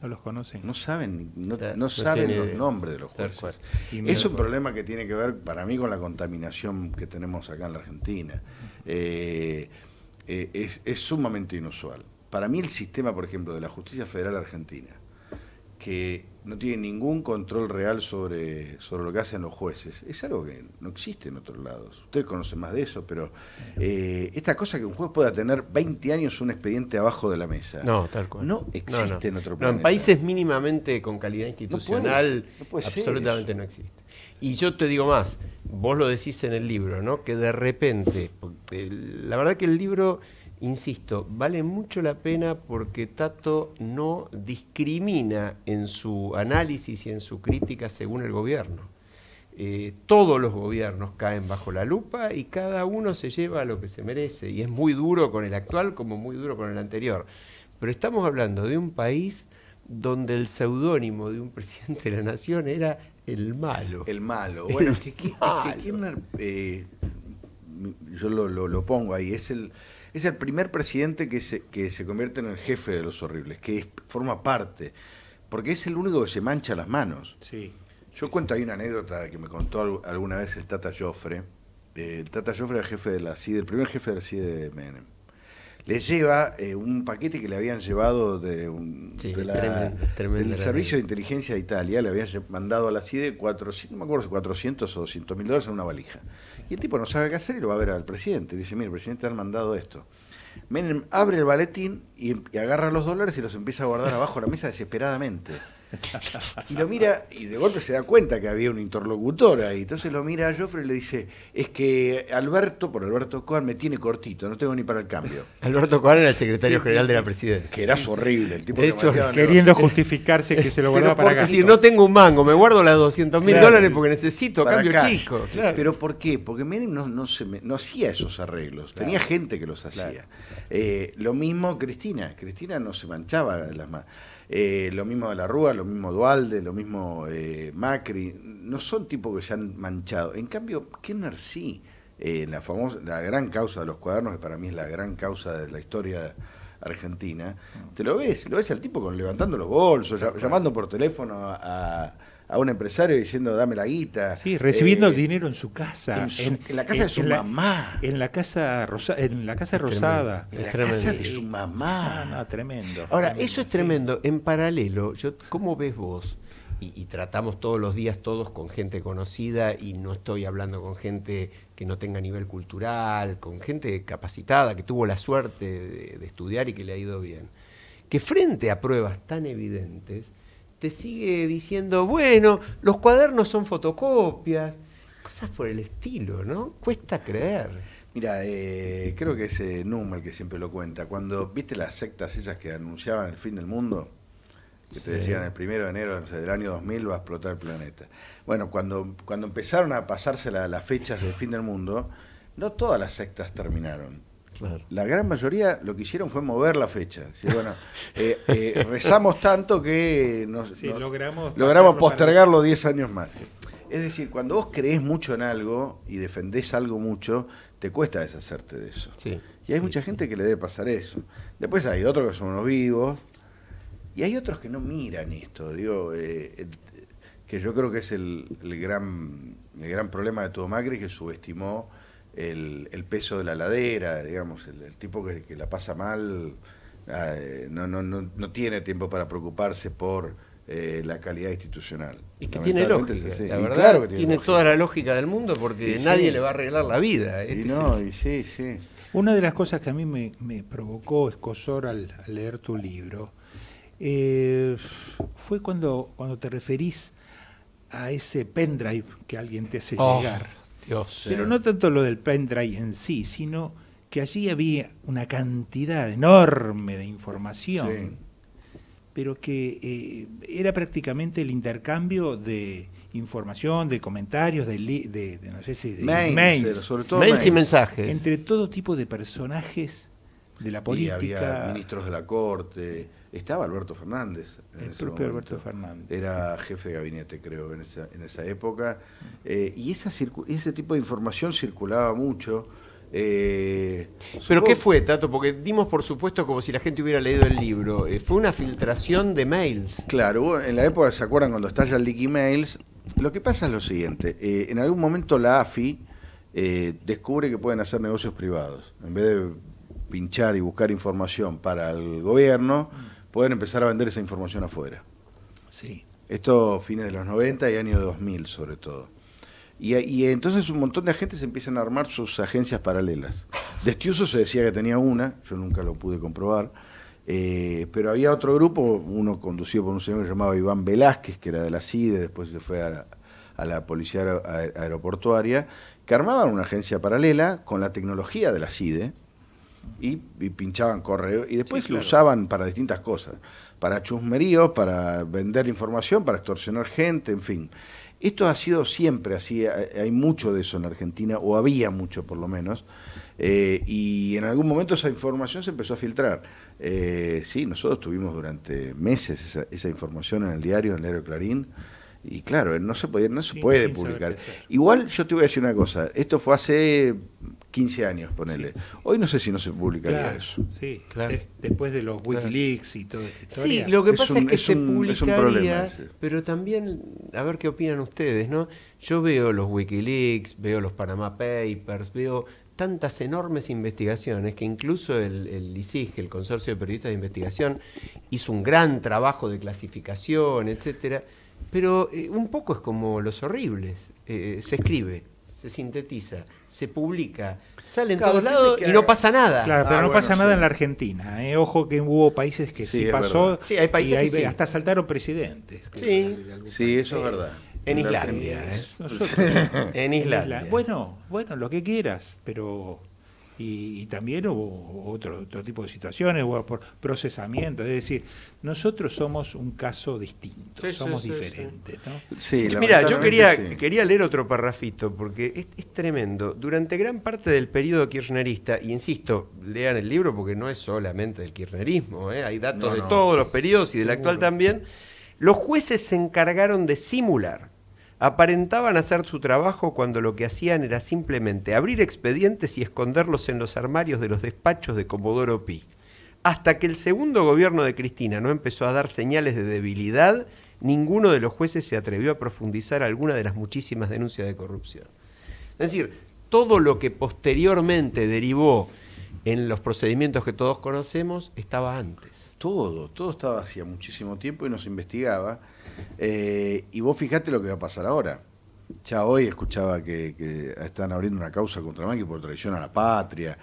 no los conocen. No saben, no, saben los nombres de los jueces. Es un problema que tiene que ver para mí con la contaminación que tenemos acá en la Argentina. Eh, eh, es, sumamente inusual. Para mí el sistema, por ejemplo, de la justicia federal argentina, que no tiene ningún control real sobre, sobre lo que hacen los jueces. Es algo que no existe en otros lados. Ustedes conocen más de eso, pero eh, esta cosa que un juez pueda tener 20 años un expediente abajo de la mesa. No, tal cual. No existe en otro planeta. en países mínimamente con calidad institucional, absolutamente no existe. Y yo te digo más, vos lo decís en el libro, ¿no? Que de repente, la verdad que el libro insisto, vale mucho la pena porque Tato no discrimina en su análisis y en su crítica según el gobierno. Eh, todos los gobiernos caen bajo la lupa y cada uno se lleva lo que se merece. Y es muy duro con el actual como muy duro con el anterior. Pero estamos hablando de un país donde el seudónimo de un [LAUGHS] presidente de la nación era el malo. El malo. Bueno, es que, Kirchner, eh, yo lo pongo ahí, es el, es el primer presidente que se, convierte en el jefe de los horribles, que forma parte, porque es el único que se mancha las manos. Sí. Yo cuento ahí una anécdota que me contó alguna vez el Tata Joffre. El Tata Joffre era el jefe de la CIDE, el primer jefe de la CIDE de Menem. Le lleva eh, un paquete que le habían llevado de un, del Servicio de Inteligencia de Italia, le habían mandado a la CIDE 400, no me acuerdo, 400 o 200 mil dólares en una valija. Y el tipo no sabe qué hacer y lo va a ver al presidente. dice, mire, el presidente han mandado esto. Menem abre el baletín y, y, agarra los dólares y los empieza a guardar abajo de la mesa desesperadamente. Y lo mira, y de golpe se da cuenta que había un interlocutor ahí. Entonces lo mira a Joffre y le dice, es que Alberto, por Alberto Coan, me tiene cortito, no tengo ni para el cambio. Alberto Coan era el secretario general de la presidencia. Que era horrible, el tipo de hecho, Queriendo justificarse que se lo guardaba para Es decir, no tengo un mango, me guardo las 200 mil dólares porque necesito cambio chico. Pero ¿por qué? Porque Menem no, hacía esos arreglos, tenía gente que los hacía. Eh, lo mismo Cristina, Cristina no se manchaba las manos. Eh, lo mismo de la Rúa, lo mismo Dualde, lo mismo eh, Macri. No son tipos que se han manchado. En cambio, Kirchner sí. Eh, la, famosa, la gran causa de los cuadernos, que para mí es la gran causa de la historia argentina, mm. te lo ves, lo ves al tipo con levantando los bolsos, llamando por teléfono a, a un empresario diciendo dame la guita. Sí, recibiendo eh, el dinero en su casa. En, la casa de su mamá. en la casa, en la casa rosada. En la casa de su mamá. tremendo. Ahora, eso es tremendo. En paralelo, yo, ¿cómo ves vos? Y, tratamos todos los días todos con gente conocida y no estoy hablando con gente que no tenga nivel cultural, con gente capacitada, que tuvo la suerte de estudiar y que le ha ido bien. Que frente a pruebas tan evidentes, te sigue diciendo, bueno, los cuadernos son fotocopias, cosas por el estilo, ¿no? Cuesta creer. Mira, eh, creo que ese Número que siempre lo cuenta. Cuando viste las sectas esas que anunciaban el fin del mundo, que te decían el primero de enero del año 2000 va a explotar el planeta. Bueno, cuando, cuando empezaron a pasarse las fechas del fin del mundo, no todas las sectas terminaron. La gran mayoría lo que hicieron fue mover la fecha. Eh, eh, rezamos tanto que logramos, postergarlo 10 años más. Es decir, cuando vos crees mucho en algo y defendés algo mucho, te cuesta deshacerte de eso. y hay mucha gente que le debe pasar eso. Después hay otros que son unos vivos y hay otros que no miran esto. Digo, eh, que yo creo que es el gran, el gran problema de todo Macri, que subestimó el, peso de la ladera, digamos, el, tipo que, la pasa mal eh, no, no, no, tiene tiempo para preocuparse por eh, la calidad institucional. Y que tiene lógica, la verdad, tiene, toda la lógica del mundo porque nadie le va a arreglar la vida. Este Una de las cosas que a mí me, provocó escosor al, leer tu libro eh, fue cuando, cuando te referís a ese pendrive que alguien te hace oh. llegar. Pero no tanto lo del pendrive en sí, sino que allí había una cantidad enorme de información, pero que eh, era prácticamente el intercambio de información, de comentarios, de, mails, mensajes entre todo tipo de personajes de la política, ministros de la corte, estaba Alberto Fernández. el Alberto Fernández. Era jefe de gabinete, creo, en esa, en esa mm. época. Eh, y esa ese tipo de información circulaba mucho. Eh, ¿Pero qué fue, Tato? Porque dimos por supuesto como si la gente hubiera leído el libro. Eh, fue una filtración de mails. Claro, en la época, ¿se acuerdan cuando estalla el leaky mails? Lo que pasa es lo siguiente. en algún momento la AFI descubre que pueden hacer negocios privados. En vez de pinchar y buscar información para el gobierno, mm poder empezar a vender esa información afuera. Sí. Esto fines de los 90 y año 2000 sobre todo. Y, entonces un montón de agentes empiezan a armar sus agencias paralelas. Destiuso se decía que tenía una, yo nunca lo pude comprobar, eh, pero había otro grupo, uno conducido por un señor llamado llamaba Iván Velázquez, que era de la CIDE, después se fue a la, policía aeroportuaria, que armaban una agencia paralela con la tecnología de la CIDE, y, pinchaban correo y después lo usaban para distintas cosas, para chusmerío, para vender información, para extorsionar gente, en fin. Esto ha sido siempre así, hay mucho de eso en Argentina, o había mucho por lo menos, eh, y en algún momento esa información se empezó a filtrar. Eh, sí, nosotros tuvimos durante meses esa, esa, información en el diario, en el diario Clarín, y claro, no se, podía, no se puede publicar. Igual yo te voy a decir una cosa, esto fue hace 15 años, ponele. Hoy no sé si no se publicaría eso. Sí, claro. después de los Wikileaks y todo Sí, lo que pasa es que se publicaría, pero también, a ver qué opinan ustedes, ¿no? Yo veo los Wikileaks, veo los Panama Papers, veo tantas enormes investigaciones que incluso el, el el Consorcio de Periodistas de Investigación, hizo un gran trabajo de clasificación, etcétera pero eh, un poco es como Los Horribles. Eh, eh, se escribe, se sintetiza, se publica, sale en todos lados y no pasa nada. Claro, pero ah, no pasa nada en la Argentina. Ojo que hubo países que sí, pasó. Sí, hay países y hasta saltaron presidentes. Sí, sí eso es verdad. [LAUGHS] En Islandia. En Islandia. Bueno, bueno, lo que quieras, pero y, también hubo otro, otro tipo de situaciones, hubo por procesamiento, es decir, nosotros somos un caso distinto, somos diferentes. Sí, Mira, yo quería, quería leer otro parrafito, porque es, tremendo. Durante gran parte del periodo kirchnerista, y insisto, lean el libro porque no es solamente del kirchnerismo, ¿eh? hay datos de todos los periodos y del actual también, los jueces se encargaron de simular aparentaban hacer su trabajo cuando lo que hacían era simplemente abrir expedientes y esconderlos en los armarios de los despachos de Comodoro Pi. Hasta que el segundo gobierno de Cristina no empezó a dar señales de debilidad, ninguno de los jueces se atrevió a profundizar alguna de las muchísimas denuncias de corrupción. Es decir, todo lo que posteriormente derivó en los procedimientos que todos conocemos estaba antes. Todo, todo estaba hacía muchísimo tiempo y nos investigaba eh, y vos fijate lo que va a pasar ahora. Ya hoy escuchaba que, están abriendo una causa contra Macri por traición a la patria.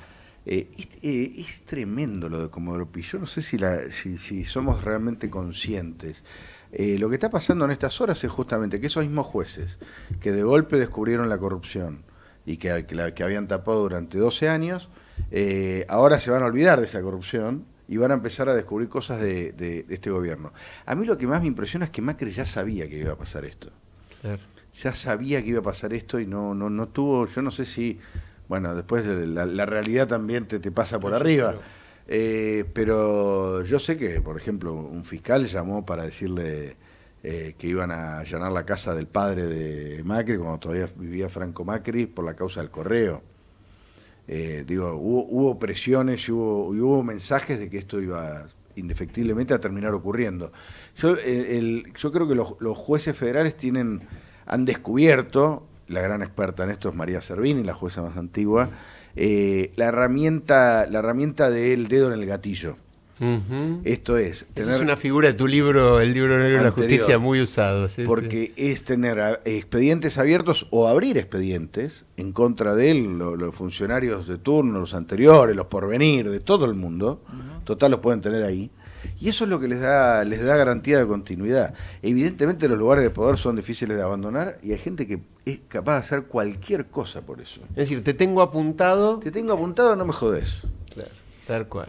Eh, eh, es, tremendo lo de Comodoro Yo no sé si, la, si, somos realmente conscientes. lo que está pasando en estas horas es justamente que esos mismos jueces que de golpe descubrieron la corrupción y que, que, que habían tapado durante 12 años, ahora se van a olvidar de esa corrupción y van a empezar a descubrir cosas de, este gobierno. A mí lo que más me impresiona es que Macri ya sabía que iba a pasar esto. Ya sabía que iba a pasar esto y no, no, no tuvo, yo no sé si, bueno, después la, realidad también te, pasa por arriba. Eh, pero... yo sé que, por ejemplo, un fiscal llamó para decirle eh, que iban a allanar la casa del padre de Macri cuando todavía vivía Franco Macri por la causa del correo. Eh, digo, hubo, presiones y hubo, hubo, mensajes de que esto iba indefectiblemente a terminar ocurriendo. Yo, creo que los, jueces federales tienen, han descubierto, la gran experta en esto es María Servini, la jueza más antigua, eh, la, herramienta, la herramienta del dedo en el gatillo. Esto es. Tener es una figura de tu libro, el libro negro de la justicia, muy usado. porque es tener expedientes abiertos o abrir expedientes en contra de él, los, funcionarios de turno, los anteriores, los porvenir, de todo el mundo. Total, los pueden tener ahí. Y eso es lo que les da, les da garantía de continuidad. Evidentemente los lugares de poder son difíciles de abandonar y hay gente que es capaz de hacer cualquier cosa por eso. Es decir, te tengo apuntado. Te tengo apuntado, no me jodés. Claro. Tal cual.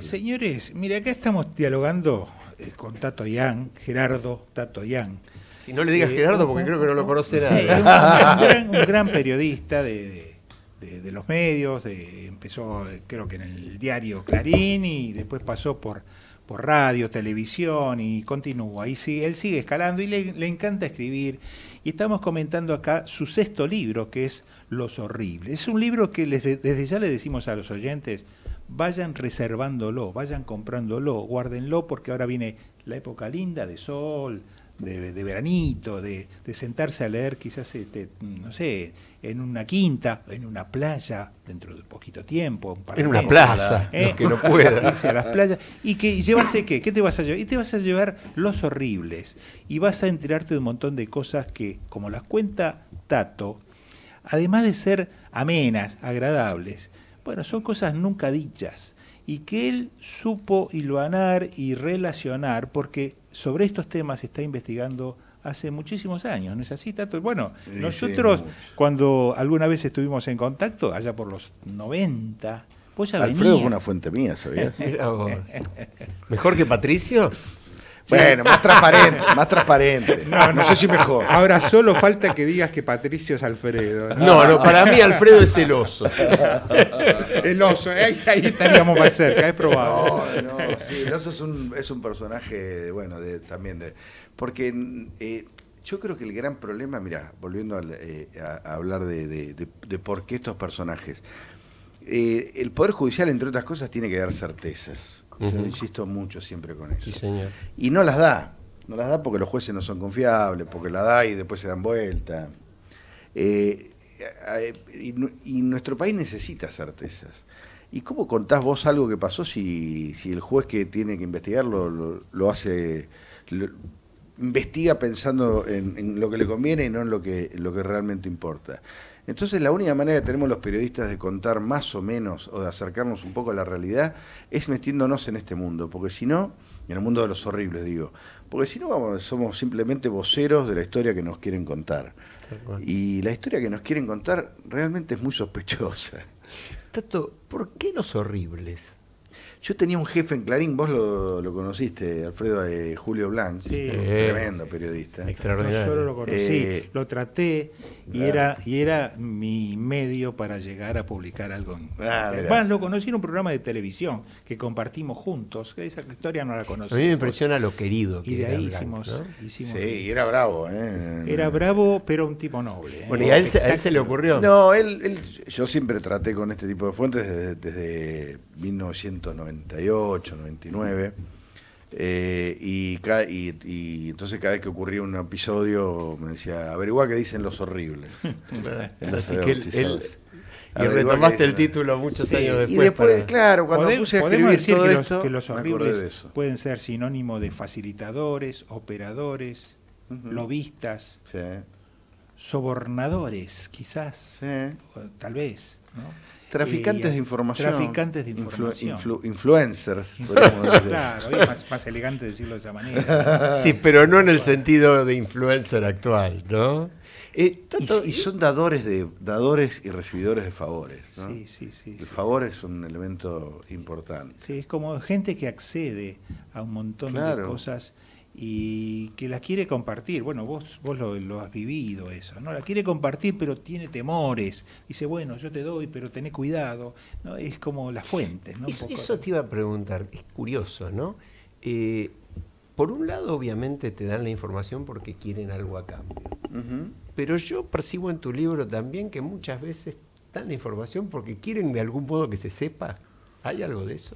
Señores, mire, acá estamos dialogando eh, con Tato Yang, Gerardo Tato Yang. Si no le digas eh, Gerardo, porque creo que no lo conoce nadie. Sí, un, gran, un, gran, periodista de, los medios, empezó eh, creo que en el diario Clarín y después pasó por, radio, televisión y continúa. Y sí, él sigue escalando y le, encanta escribir. Y estamos comentando acá su sexto libro, que es Los Horribles. Es un libro que desde ya le decimos a los oyentes, vayan reservándolo, vayan comprándolo, guárdenlo porque ahora viene la época linda de sol, de, veranito, de, sentarse a leer quizás, este, no sé, en una quinta, en una playa, dentro de poquito tiempo. en una plaza, ¿Eh? que no pueda. [LAUGHS] a las playas. Y que qué, ¿qué te vas a llevar? Y te vas a llevar los horribles. Y vas a enterarte de un montón de cosas que, como las cuenta Tato, además de ser amenas, agradables, bueno, son cosas nunca dichas y que él supo hilvanar y relacionar porque sobre estos temas se está investigando hace muchísimos años, ¿no es así, Bueno, nosotros cuando alguna vez estuvimos en contacto, allá por los 90, pues ya Alfredo fue una fuente mía, ¿sabías? [LAUGHS] Mejor que Patricio. Bueno, más transparente, más transparente. [LAUGHS] No, sé si mejor. Ahora solo falta que digas que Patricio es Alfredo. No, no, para mí Alfredo es el oso. [LAUGHS] el oso, ahí, estaríamos más cerca, es probable. No, no, sí, el oso es un, personaje, bueno, de, también de. Porque eh, yo creo que el gran problema, mira, volviendo eh, a, hablar de, por qué estos personajes. Eh, el Poder Judicial, entre otras cosas, tiene que dar certezas. Yo insisto mucho siempre con eso. Y no las da. No las da porque los jueces no son confiables, porque la da y después se dan vuelta. Eh, eh, eh, y, nuestro país necesita certezas. ¿Y cómo contás vos algo que pasó si, si el juez que tiene que investigarlo lo, hace, investiga pensando en, en, lo que le conviene y no en lo que, lo que realmente importa? Entonces la única manera que tenemos los periodistas de contar más o menos o de acercarnos un poco a la realidad es metiéndonos en este mundo, porque si no, en el mundo de los horribles digo, porque si no vamos, somos simplemente voceros de la historia que nos quieren contar. Y la historia que nos quieren contar realmente es muy sospechosa. Tato, ¿por qué los horribles? Yo tenía un jefe en Clarín, vos lo, conociste, Alfredo eh, Julio Blanc, eh, tremendo periodista. Extraordinario. No solo lo conocí, eh, lo traté y era y era mi medio para llegar a publicar algo. Ah, lo conocí en un programa de televisión que compartimos juntos, esa historia no la conocí. A mí me impresiona lo querido. Que y de ahí hicimos, Sí, y era bravo. Era bravo, pero un tipo noble. Bueno, y a él, se, le ocurrió. No, él, yo siempre traté con este tipo de fuentes desde, desde 1990. 98, 99. Eh, y, y, entonces cada vez que ocurría un episodio me decía, averigua qué dicen los horribles. [LAUGHS] [LAUGHS] Así que y retomaste el título muchos años después. Y después, claro, cuando tú puse a escribir decir que esto, los, horribles pueden ser sinónimo de facilitadores, operadores, lobistas, sobornadores, quizás, tal vez. ¿no? Traficantes de información. Traficantes de información. influencers. [LAUGHS] claro, es más, elegante decirlo de esa manera. [LAUGHS] sí, pero no en el sentido de influencer actual, ¿no? Eh, y, son dadores de dadores y recibidores de favores. Sí, sí, sí. El favor es un elemento importante. Sí, es como gente que accede a un montón de cosas y que la quiere compartir. Bueno, vos, vos lo, has vivido eso, ¿no? La quiere compartir, pero tiene temores. Dice, bueno, yo te doy, pero tené cuidado. ¿no? Es como la fuente. Eso, te iba a preguntar, es curioso, ¿no? Eh, por un lado, obviamente, te dan la información porque quieren algo a cambio. Pero yo percibo en tu libro también que muchas veces dan la información porque quieren de algún modo que se sepa. ¿Hay algo de eso?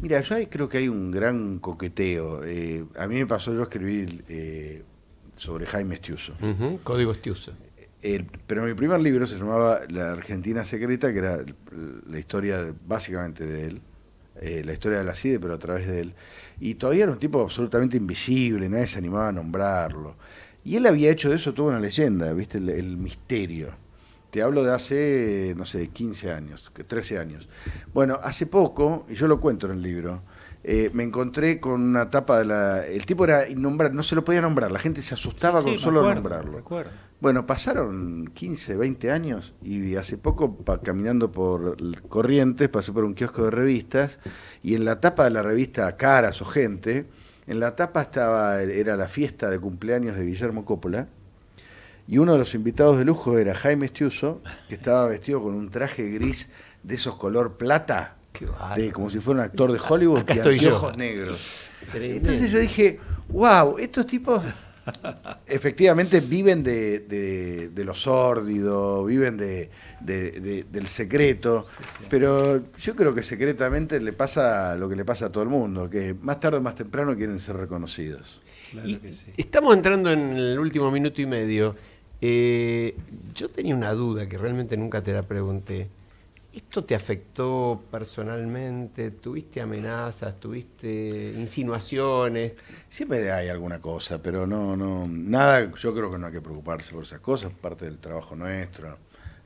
Mira, yo creo que hay un gran coqueteo. Eh, a mí me pasó yo escribir eh, sobre Jaime Estiuso. Código Estiuso. Eh, pero mi primer libro se llamaba La Argentina Secreta, que era la historia básicamente de él, la historia de la CIDE, pero a través de él. Y todavía era un tipo absolutamente invisible, nadie se animaba a nombrarlo. Y él había hecho de eso toda una leyenda, ¿viste? el misterio. Te hablo de hace, no sé, 15 años, 13 años. Bueno, hace poco, y yo lo cuento en el libro, eh, me encontré con una tapa de la... El tipo era innombrable, no se lo podía nombrar, la gente se asustaba con solo nombrarlo. Bueno, pasaron 15, 20 años y hace poco caminando por Corrientes pasé por un kiosco de revistas y en la tapa de la revista Caras o Gente, en la tapa estaba, era la fiesta de cumpleaños de Guillermo Coppola y uno de los invitados de lujo era Jaime Estiuso, que estaba vestido con un traje gris de esos color plata, como si fuera un actor de Hollywood que había ojos negros. Entonces yo dije, wow, estos tipos efectivamente viven de, de, de lo sórdido, viven de, del secreto, pero yo creo que secretamente le pasa lo que le pasa a todo el mundo, que más tarde o más temprano quieren ser reconocidos. Estamos entrando en el último minuto y medio. Eh, yo tenía una duda que realmente nunca te la pregunté. ¿Esto te afectó personalmente? ¿Tuviste amenazas? ¿Tuviste insinuaciones? Siempre hay alguna cosa, pero no, no, nada, yo creo que no hay que preocuparse por esas cosas, parte del trabajo nuestro.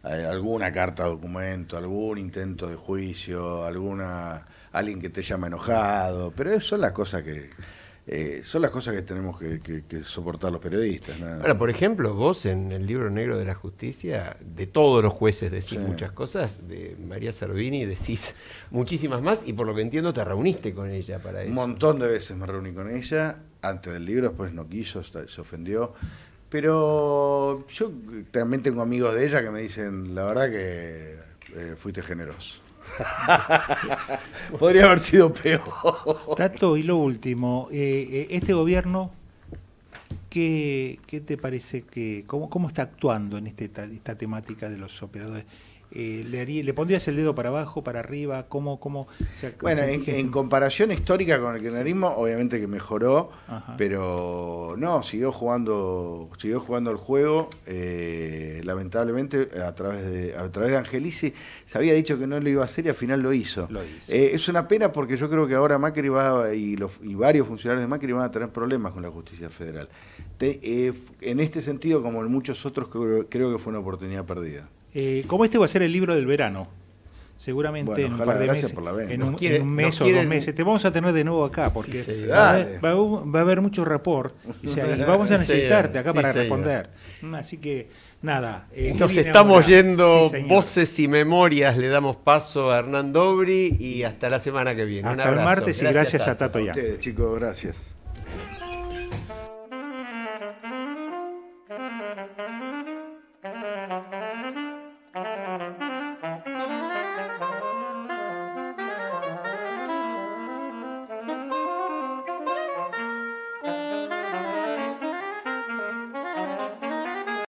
Eh, alguna carta documento, algún intento de juicio, alguna, alguien que te llama enojado, pero eso es las cosas que, eh, son las cosas que tenemos que, soportar los periodistas. Ahora, por ejemplo, vos en el libro negro de la justicia, de todos los jueces decís muchas cosas, de María Servini decís muchísimas más, y por lo que entiendo te reuniste con ella para eso. Un montón de veces me reuní con ella, antes del libro, después no quiso, se ofendió. Pero yo también tengo amigos de ella que me dicen, la verdad que eh, fuiste generoso. [LAUGHS] Podría haber sido peor. Tato, y lo último, eh, eh, este gobierno, ¿qué, te parece que, cómo, cómo está actuando en este, esta temática de los operadores? Eh, le, pondrías el dedo para abajo, para arriba, cómo... cómo bueno, en, comparación histórica con el kirchnerismo, obviamente que mejoró, pero no, siguió jugando siguió jugando el juego, eh, lamentablemente, a través de a través de Angelici, se había dicho que no lo iba a hacer y al final lo hizo. Eh, es una pena porque yo creo que ahora Macri va, y, los, varios funcionarios de Macri van a tener problemas con la justicia federal. en este sentido, como en muchos otros, creo que fue una oportunidad perdida. Eh, como este va a ser el libro del verano, seguramente en un par de meses, en, un, mes o dos meses. Te vamos a tener de nuevo acá porque va, a haber, mucho rapport [LAUGHS] y, vamos a necesitarte acá para responder. Así que nada. Eh, nos estamos yendo voces y memorias. Le damos paso a Hernán Dobri y hasta la semana que viene. Hasta el martes y gracias, a Tato, ya. ustedes, chicos, gracias.